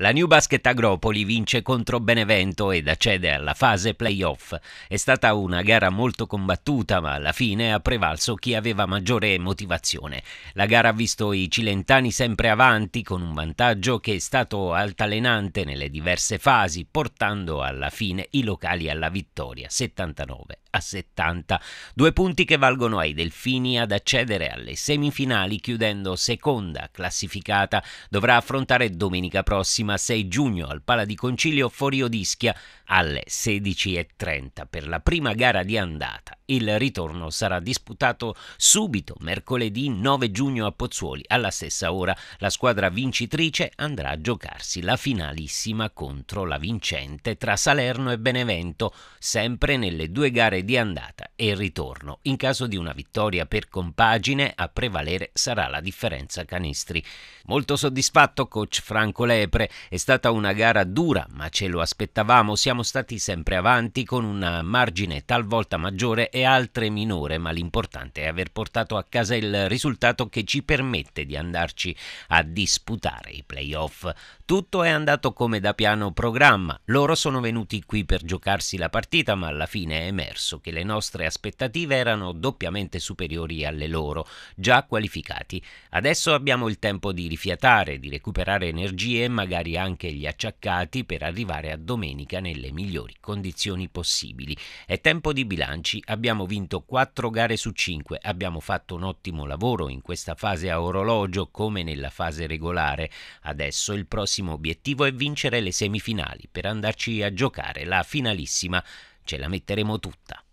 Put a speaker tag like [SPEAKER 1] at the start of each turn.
[SPEAKER 1] La New Basket Agropoli vince contro Benevento ed accede alla fase playoff. È stata una gara molto combattuta, ma alla fine ha prevalso chi aveva maggiore motivazione. La gara ha visto i cilentani sempre avanti con un vantaggio che è stato altalenante nelle diverse fasi, portando alla fine i locali alla vittoria 79 a 70. Due punti che valgono ai delfini ad accedere alle semifinali chiudendo seconda classificata. Dovrà affrontare domenica prossima 6 giugno al Pala di Concilio Forio d'Ischia alle 16.30 per la prima gara di andata il ritorno sarà disputato subito, mercoledì 9 giugno a Pozzuoli, alla stessa ora. La squadra vincitrice andrà a giocarsi la finalissima contro la vincente tra Salerno e Benevento, sempre nelle due gare di andata e ritorno. In caso di una vittoria per compagine, a prevalere sarà la differenza canistri. Molto soddisfatto coach Franco Lepre, è stata una gara dura, ma ce lo aspettavamo, siamo stati sempre avanti con un margine talvolta maggiore e e altre minore, ma l'importante è aver portato a casa il risultato che ci permette di andarci a disputare i playoff. Tutto è andato come da piano programma, loro sono venuti qui per giocarsi la partita, ma alla fine è emerso che le nostre aspettative erano doppiamente superiori alle loro, già qualificati. Adesso abbiamo il tempo di rifiatare, di recuperare energie e magari anche gli acciaccati per arrivare a domenica nelle migliori condizioni possibili. È tempo di bilanci, abbiamo abbiamo vinto 4 gare su 5, abbiamo fatto un ottimo lavoro in questa fase a orologio come nella fase regolare. Adesso il prossimo obiettivo è vincere le semifinali per andarci a giocare la finalissima. Ce la metteremo tutta.